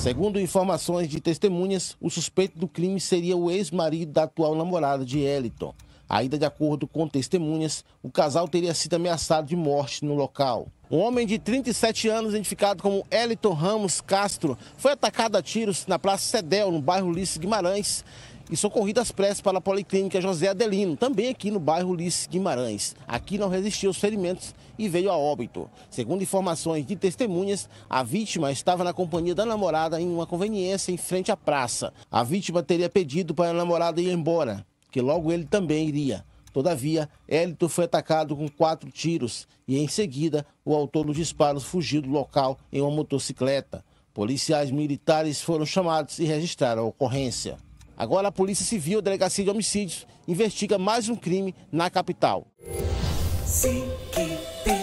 Segundo informações de testemunhas, o suspeito do crime seria o ex-marido da atual namorada de Eliton. Ainda de acordo com testemunhas, o casal teria sido ameaçado de morte no local. Um homem de 37 anos, identificado como Eliton Ramos Castro, foi atacado a tiros na Praça Cedel, no bairro Ulisses Guimarães, e socorrido às pressas para a Policlínica José Adelino, também aqui no bairro Ulisses Guimarães. Aqui não resistiu aos ferimentos e veio a óbito. Segundo informações de testemunhas, a vítima estava na companhia da namorada em uma conveniência em frente à praça. A vítima teria pedido para a namorada ir embora que logo ele também iria. Todavia, Hélito foi atacado com quatro tiros e, em seguida, o autor dos disparos fugiu do local em uma motocicleta. Policiais militares foram chamados e registraram a ocorrência. Agora, a Polícia Civil, Delegacia de Homicídios, investiga mais um crime na capital. Sim, que...